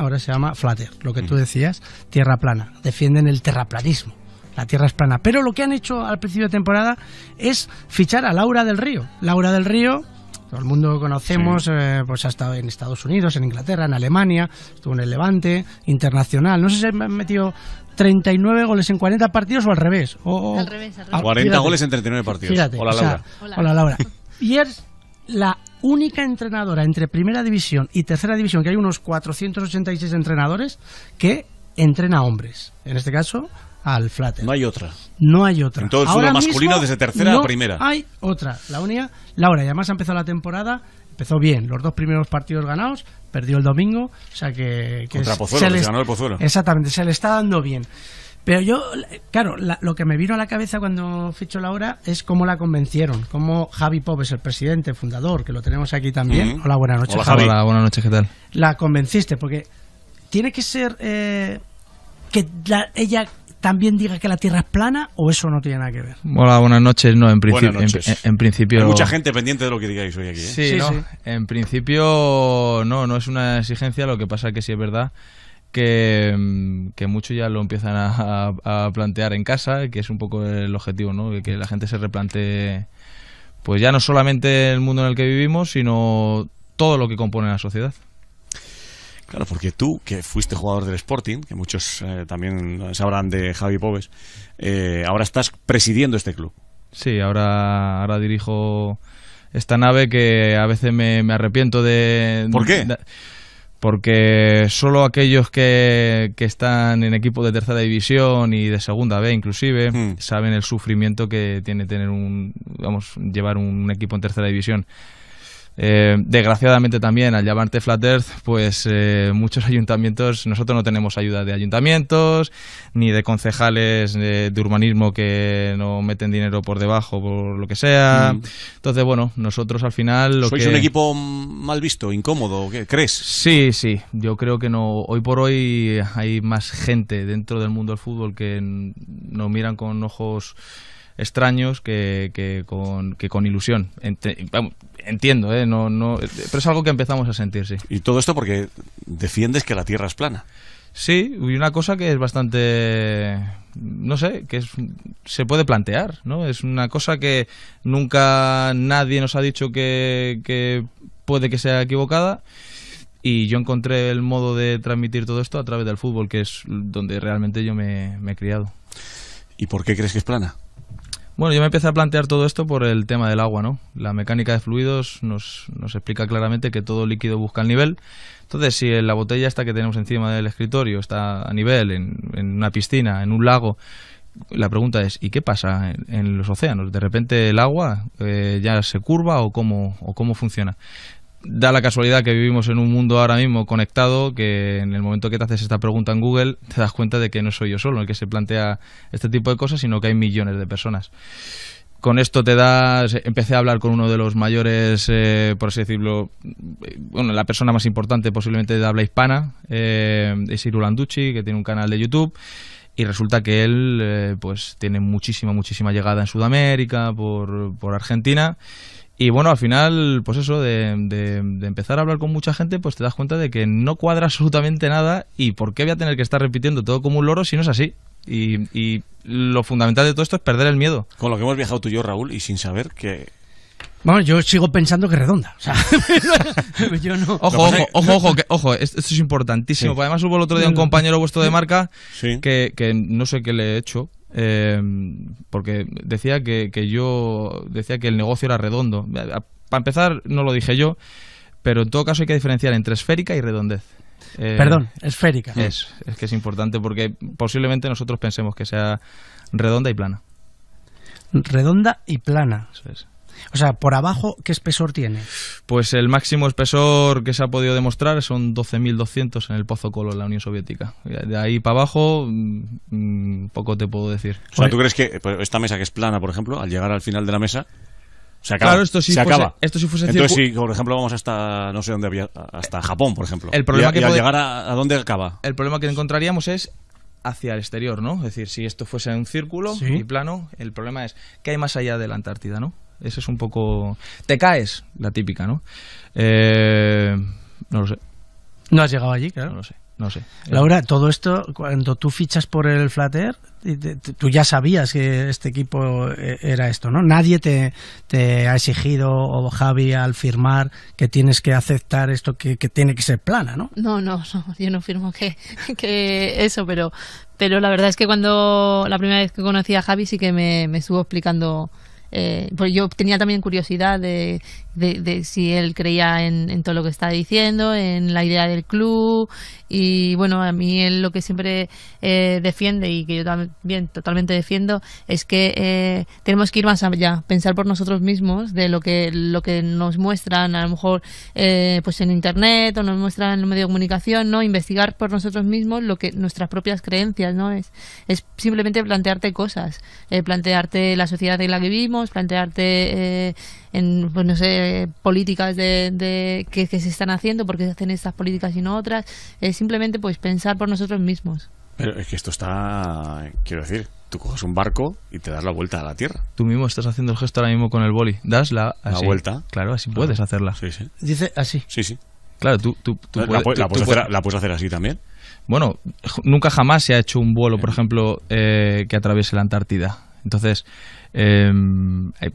ahora se llama Flatter, lo que tú decías, tierra plana. Defienden el terraplanismo. La tierra es plana. Pero lo que han hecho al principio de temporada es fichar a Laura del Río. Laura del Río todo el mundo conocemos, eh, pues ha estado en Estados Unidos, en Inglaterra, en Alemania, estuvo en el Levante, internacional. No sé si han metido 39 goles en 40 partidos o al revés. O, al revés, al ah, revés. 40 goles en 39 partidos. Fíjate, hola, Laura. hola. Laura. Y la única entrenadora entre primera división y tercera división, que hay unos 486 entrenadores, que entrena hombres. En este caso, al Flatter. No hay otra. No hay otra. En todo el masculino desde tercera a primera. Hay otra. La única, Laura, y además ha empezado la temporada. Empezó bien, los dos primeros partidos ganados, perdió el domingo, o sea que... Contra Pozuelo, se, le se ganó el Pozuelo. Exactamente, se le está dando bien. Pero yo, claro, lo que me vino a la cabeza cuando fichó la hora es cómo la convencieron, cómo Javi Pop es el presidente, fundador, que lo tenemos aquí también. Hola, buenas noches. Hola, buenas noches, ¿qué tal? La convenciste, porque tiene que ser eh, que ella también diga que la Tierra es plana o eso no tiene nada que ver? Hola, buenas noches. No, en, principio, Hay mucha gente pendiente de lo que digáis hoy aquí. ¿eh? Sí, en principio no, no es una exigencia, lo que pasa que sí es verdad que, mm, muchos ya lo empiezan a, plantear en casa, que es un poco el objetivo, ¿no? que, la gente se replante pues ya no solamente el mundo en el que vivimos, sino todo lo que compone la sociedad. Claro, porque tú, que fuiste jugador del Sporting, que muchos eh, también sabrán de Javi Pobes, eh, ahora estás presidiendo este club. Sí, ahora, ahora dirijo esta nave que a veces me, arrepiento de... ¿Por qué? porque solo aquellos que, que, están en equipos de tercera división y de segunda B inclusive hmm. saben el sufrimiento que tiene tener un vamos llevar un equipo en tercera división eh, desgraciadamente también al llamarte Flat Earth, pues eh, muchos ayuntamientos, nosotros no tenemos ayuda de ayuntamientos, ni de concejales eh, de urbanismo que no meten dinero por debajo, por lo que sea. Mm. Entonces, bueno, nosotros al final... Lo ¿Sois un equipo mal visto, incómodo, ¿qué, crees? Sí, sí, yo creo que no. Hoy por hoy hay más gente dentro del mundo del fútbol que nos miran con ojos extraños que, con, ilusión. Entiendo, ¿eh? no, pero es algo que empezamos a sentir, sí. Y todo esto porque defiendes que la Tierra es plana. Sí, y una cosa que es bastante, no sé, que se puede plantear, ¿no? Es una cosa que nunca nadie nos ha dicho que, puede que sea equivocada y yo encontré el modo de transmitir todo esto a través del fútbol, que es donde realmente yo me he criado. ¿Y por qué crees que es plana? Bueno, yo me empecé a plantear todo esto por el tema del agua, ¿no? La mecánica de fluidos nos, nos explica claramente que todo líquido busca el nivel. Entonces, si la botella esta que tenemos encima del escritorio está a nivel, en, una piscina, en un lago, la pregunta es, ¿y qué pasa en, los océanos? ¿De repente el agua eh, ya se curva o cómo, o cómo funciona? da la casualidad que vivimos en un mundo ahora mismo conectado que en el momento que te haces esta pregunta en Google te das cuenta de que no soy yo solo el que se plantea este tipo de cosas, sino que hay millones de personas. Con esto te das, empecé a hablar con uno de los mayores, eh, por así decirlo, eh, bueno, la persona más importante posiblemente de habla hispana, eh, es Irulanducci, que tiene un canal de YouTube y resulta que él eh, pues tiene muchísima muchísima llegada en Sudamérica por, por Argentina y bueno, al final, pues eso, de, empezar a hablar con mucha gente, pues te das cuenta de que no cuadra absolutamente nada y por qué voy a tener que estar repitiendo todo como un loro si no es así. Y, lo fundamental de todo esto es perder el miedo. Con lo que hemos viajado tú y yo, Raúl, y sin saber que vamos yo sigo pensando que redonda. O sea, yo no. Ojo, ojo, ojo, ojo, esto, es importantísimo. Además, hubo el otro día un compañero vuestro de marca que, que, no sé qué le he hecho, eh, porque decía que, yo decía que el negocio era redondo. Para empezar, no lo dije yo, pero en todo caso hay que diferenciar entre esférica y redondez. Eh, Perdón, esférica. Es, es que es importante porque posiblemente nosotros pensemos que sea redonda y plana. Redonda y plana. Eso es. O sea, por abajo, ¿qué espesor tiene? Pues el máximo espesor que se ha podido demostrar son 12.200 en el Pozo Colo, en la Unión Soviética. De ahí para abajo, mm, poco te puedo decir. O sea, ¿tú crees que pues, esta mesa que es plana, por ejemplo, al llegar al final de la mesa, se acaba. Claro, esto sí se acaba. Esto sí fuese Entonces, si, por ejemplo, vamos hasta, no sé dónde había, hasta Japón, por ejemplo. El problema y, que al llegar a, dónde acaba. El problema que encontraríamos es hacia el exterior, ¿no? Es decir, si esto fuese un círculo y plano, el problema es, que hay más allá de la Antártida, no? Ese es un poco... Te caes, la típica, ¿no? Eh, no lo sé. No has llegado allí, claro. No lo sé. No sé. Laura, todo esto, cuando tú fichas por el Flatter, tú ya sabías que este equipo eh, era esto, ¿no? Nadie te, ha exigido, o Javi, al firmar que tienes que aceptar esto que, que tiene que ser plana, ¿no? No, no, no yo no firmo que, que, eso, pero, pero la verdad es que cuando la primera vez que conocí a Javi sí que me, me estuvo explicando eh, yo tenía también curiosidad de, si él creía en, todo lo que está diciendo, en la idea del club y bueno, a mí él lo que siempre eh, defiende y que yo también totalmente defiendo es que eh, tenemos que ir más allá, pensar por nosotros mismos de lo que, lo que nos muestran a lo mejor eh, pues en internet o nos muestran en los medios de comunicación, ¿no? Investigar por nosotros mismos lo que nuestras propias creencias, ¿no? Es, es simplemente plantearte cosas, plantearte la sociedad en la que vivimos, plantearte eh, en, pues no sé, políticas de, que, se están haciendo, porque se hacen estas políticas y no otras, eh, simplemente pues pensar por nosotros mismos. Pero es que esto está, quiero decir, tú coges un barco y te das la vuelta a la Tierra. Tú mismo estás haciendo el gesto ahora mismo con el boli, das la, vuelta. Claro, así puedes hacerla. Sí, Dice así. Sí, sí. Claro, tú, la, puedes, hacer, así también bueno, nunca jamás se ha hecho un vuelo, por eh. ejemplo, que atraviese la Antártida. Entonces, em, eh,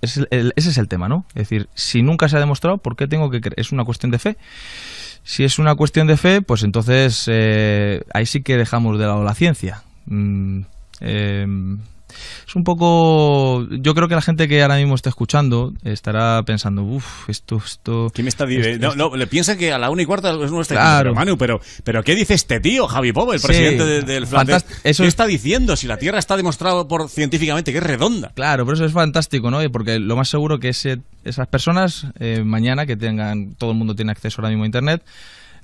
ese es el tema, ¿no? Es decir, si nunca se ha demostrado, ¿por qué tengo que creer? ¿Es una cuestión de fe? Si es una cuestión de fe, pues entonces eh, ahí sí que dejamos de lado la ciencia. Mm, em, es un poco. Yo creo que la gente que ahora mismo está escuchando estará pensando, uff, esto, esto. ¿Quién me está diciendo? No, le piensa que a la una y cuarta es nuestra claro. Pero, Manu, pero, ¿qué dice este tío, Javi Pobo, el presidente del de, Eso ¿Qué está diciendo? Si la Tierra está demostrado científicamente que es redonda. Claro, pero eso es fantástico, ¿no? Porque lo más seguro que ese, esas personas eh, mañana que tengan, todo el mundo tiene acceso ahora mismo a internet,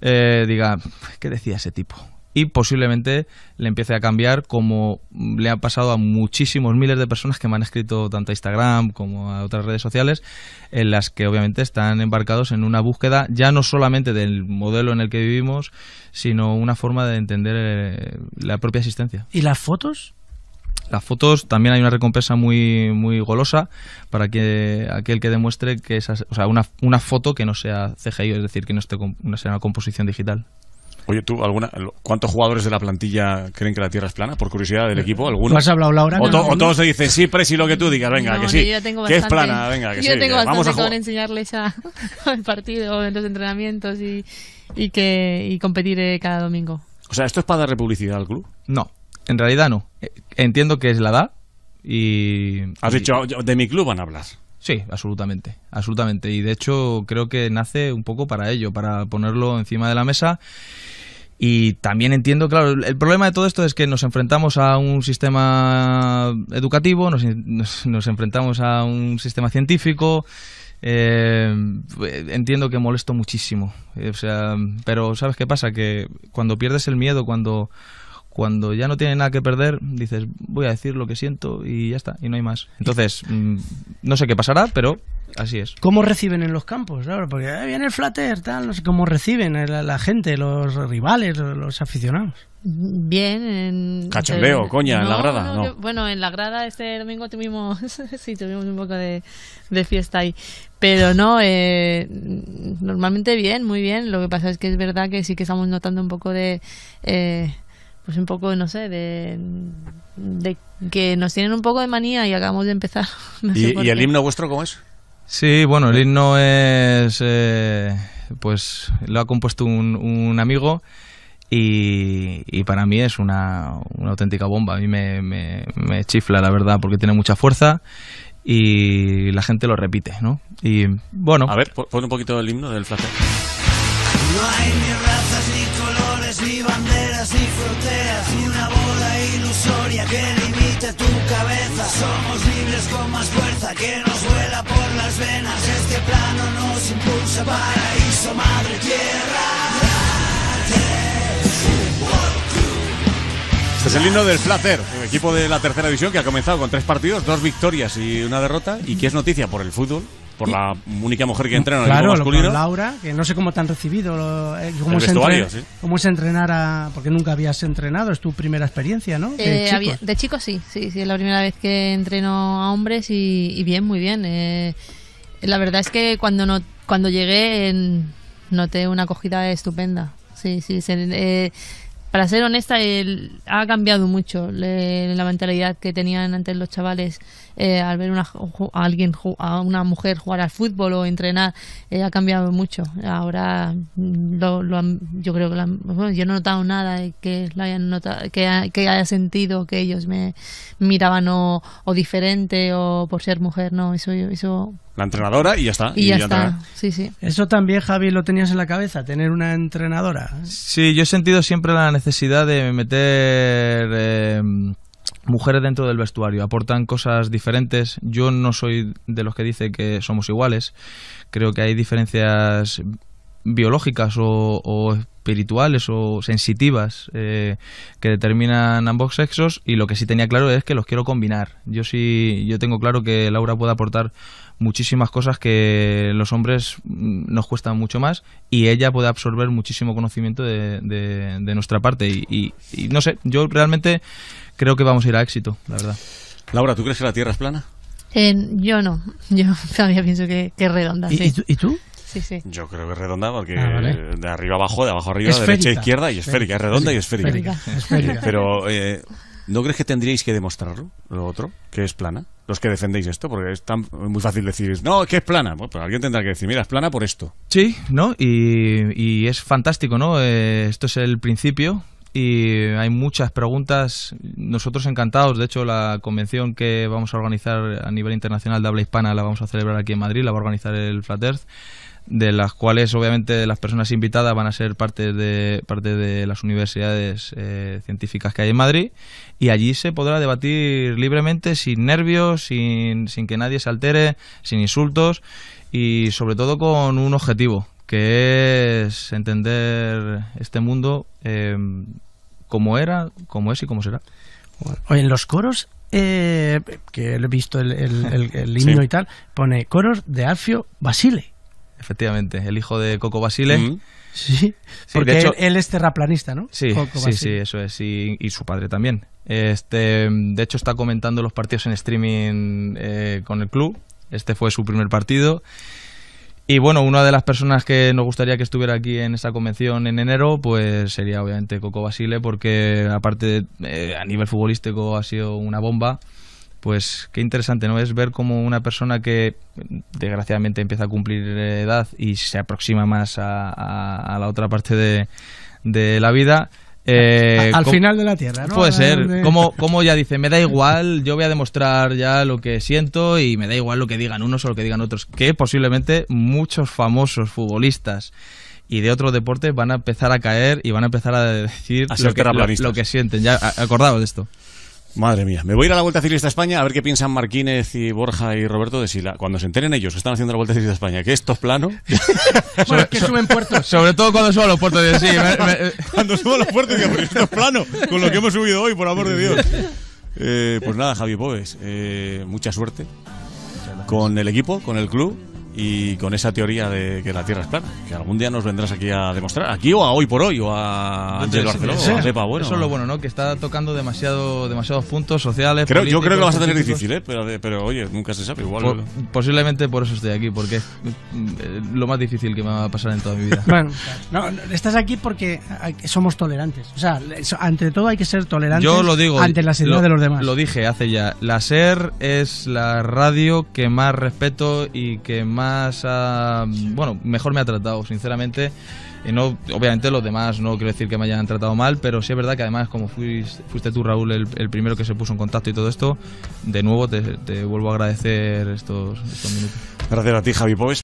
eh, diga, ¿qué decía ese tipo? y posiblemente le empiece a cambiar como le ha pasado a muchísimos miles de personas que me han escrito tanto a Instagram como a otras redes sociales en las que obviamente están embarcados en una búsqueda ya no solamente del modelo en el que vivimos sino una forma de entender eh, la propia existencia. ¿Y las fotos? las fotos también hay una recompensa muy muy golosa para que aquel que demuestre que esa, o sea, una, foto que no sea CGI, es decir, que no esté no sea una composición digital. Oye, tú, alguna, ¿cuántos jugadores de la plantilla creen que la Tierra es plana? Por curiosidad del equipo, ¿alguno? has hablado, Laura? O, todos te dicen, sí, Presi, lo que tú digas, venga, que sí. que es plana, venga, que yo sí. Vamos a con enseñarles al el partido, en los entrenamientos y, que, y competir cada domingo. O sea, ¿esto es para darle publicidad al club? No, en realidad no. Eh, entiendo que es la edad y... Has dicho, de mi club van a hablar. Sí, absolutamente, absolutamente. Y de hecho creo que nace un poco para ello, para ponerlo encima de la mesa y también entiendo, claro, el problema de todo esto es que nos enfrentamos a un sistema educativo, nos, nos, enfrentamos a un sistema científico. Eh, entiendo que molesto muchísimo. Eh, o sea, pero ¿sabes qué pasa? Que cuando pierdes el miedo, cuando cuando ya no tiene nada que perder, dices, voy a decir lo que siento y ya está, y no hay más. Entonces, mm, no sé qué pasará, pero así es. ¿Cómo reciben en los campos? Claro, porque viene el flater, tal, no sé cómo reciben la, gente, los rivales, los aficionados. Bien, en... Cachondeo, coña, en la grada. No, bueno, en la grada este domingo tuvimos, sí, tuvimos un poco de, fiesta ahí. Pero no, eh, normalmente bien, muy bien. Lo que pasa es que es verdad que sí que estamos notando un poco de... Eh, pues un poco, no sé, de, que nos tienen un poco de manía y acabamos de empezar. ¿Y, el himno vuestro cómo es? Sí, bueno, el himno es, eh, pues lo ha compuesto un, amigo y, para mí es una, auténtica bomba. A mí me, chifla, la verdad, porque tiene mucha fuerza y la gente lo repite, ¿no? Y bueno. A ver, pon un poquito el himno del flaco. Somos libres con más fuerza que nos vuela por las venas. Este plano nos impulsa paraíso, madre tierra. Este es el himno del Flatter, el equipo de la tercera división que ha comenzado con tres partidos, dos victorias y una derrota y qué es noticia por el fútbol por la única mujer que entrenó en el Laura, que no sé cómo te han recibido, eh, cómo, es se a porque nunca habías entrenado, es tu primera experiencia, ¿no? Eh, de, chico, sí, sí, sí, es la primera vez que entreno a hombres y, bien, muy bien. Eh, la verdad es que cuando, no, cuando llegué noté una acogida estupenda. Sí, sí, para ser honesta, ha cambiado mucho la mentalidad que tenían antes los chavales eh, al ver a alguien, a una mujer jugar al fútbol o entrenar, eh, ha cambiado mucho. Ahora mm, yo creo que yo no he notado nada que, la notado, que, haya sentido que ellos me miraban o, diferente o por ser mujer, no, eso... eso la entrenadora y ya está. Eso también, Javi, lo tenías en la cabeza, tener una entrenadora. ¿eh? Sí, yo he sentido siempre la necesidad de meter... Em, mujeres dentro del vestuario aportan cosas diferentes. Yo no soy de los que dice que somos iguales. Creo que hay diferencias biológicas o, espirituales o sensitivas eh, que determinan ambos sexos y lo que sí tenía claro es que los quiero combinar. Yo sí, yo tengo claro que Laura puede aportar muchísimas cosas que los hombres mm, nos cuestan mucho más y ella puede absorber muchísimo conocimiento de, nuestra parte y, no sé, yo realmente creo que vamos a ir a éxito, la verdad. Laura, ¿tú crees que la Tierra es plana? Eh, yo no, yo todavía pienso que, es redonda. ¿y tú? Yo creo que es redonda porque ah, de arriba abajo, de abajo arriba, derecha a izquierda y esférica. Es redonda y esférica. Pero eh, ¿no crees que tendríais que demostrarlo, lo otro, que es plana? Los que defendéis esto, porque es tan, muy fácil decir, no, que es plana. Bueno, pero alguien tendrá que decir, mira, es plana por esto. Sí, ¿no? Y, es fantástico, ¿no? Eh, esto es el principio y hay muchas preguntas. Nosotros encantados, de hecho, la convención que vamos a organizar a nivel internacional de habla hispana la vamos a celebrar aquí en Madrid, la va a organizar el Flat Earth de las cuales obviamente las personas invitadas van a ser parte de, parte de las universidades eh, científicas que hay en Madrid y allí se podrá debatir libremente, sin nervios, sin, que nadie se altere, sin insultos y sobre todo con un objetivo, que es entender este mundo em, como era, como es y como será. Oye, en los coros eh, que he visto el, el, himno y tal, pone coros de Alfio Basile efectivamente, el hijo de Coco Basile. Mm. Sí, porque, él, es terraplanista, ¿no? Sí, sí, sí, eso es, y, y, su padre también. Este, de hecho, está comentando los partidos en streaming eh, con el club. Este fue su primer partido. Y bueno, una de las personas que nos gustaría que estuviera aquí en esta convención en enero, pues sería obviamente Coco Basile, porque aparte eh, a nivel futbolístico ha sido una bomba pues qué interesante, ¿no? Es ver cómo una persona que desgraciadamente empieza a cumplir eh, edad y se aproxima más a, la otra parte de, la vida. al eh, final de la Tierra, ¿no? Puede ser. Como, ya dice, me da igual, yo voy a demostrar ya lo que siento y me da igual lo que digan unos o lo que digan otros, que posiblemente muchos famosos futbolistas y de otros deportes van a empezar a caer y van a empezar a decir lo, que, que sienten. Ya acordado de esto. Madre mía, me voy a ir a la Vuelta Ciclista de España a ver qué piensan Marquínez y Borja y Roberto de si cuando se enteren ellos que están haciendo la Vuelta Ciclista España, que esto es plano. bueno, que suben puertos. Sobre todo cuando a los puertos. De, sí, a cuando los puertos, digo, pero esto es plano, con lo que hemos subido hoy, por amor de Dios. Eh, pues nada, Javi Pobes, eh, mucha suerte con el equipo, con el club y con esa teoría de que la Tierra es plana, que algún día nos vendrás aquí a demostrar, aquí o a hoy por hoy, o a Ángel Barceló, a Bueno. Eso es lo bueno, ¿no? Que está tocando demasiado, demasiados puntos sociales. Creo, yo creo que lo vas a tener difícil, ¿eh? Pero, oye, nunca se sabe, igual. posiblemente por eso estoy aquí, porque es mm, lo más difícil que me va a pasar en toda mi vida. Bueno, no, estás aquí porque somos tolerantes. O sea, ante todo hay que ser tolerantes ante la ideas de los demás. Lo dije hace ya, la SER es la radio que más respeto y que más Ah, bueno, mejor me ha tratado, sinceramente. Y no, obviamente los demás no quiero decir que me hayan tratado mal, pero sí es verdad que además como fuiste, tú Raúl el, primero que se puso en contacto y todo esto, de nuevo te, vuelvo a agradecer estos, minutos. Gracias a ti Javi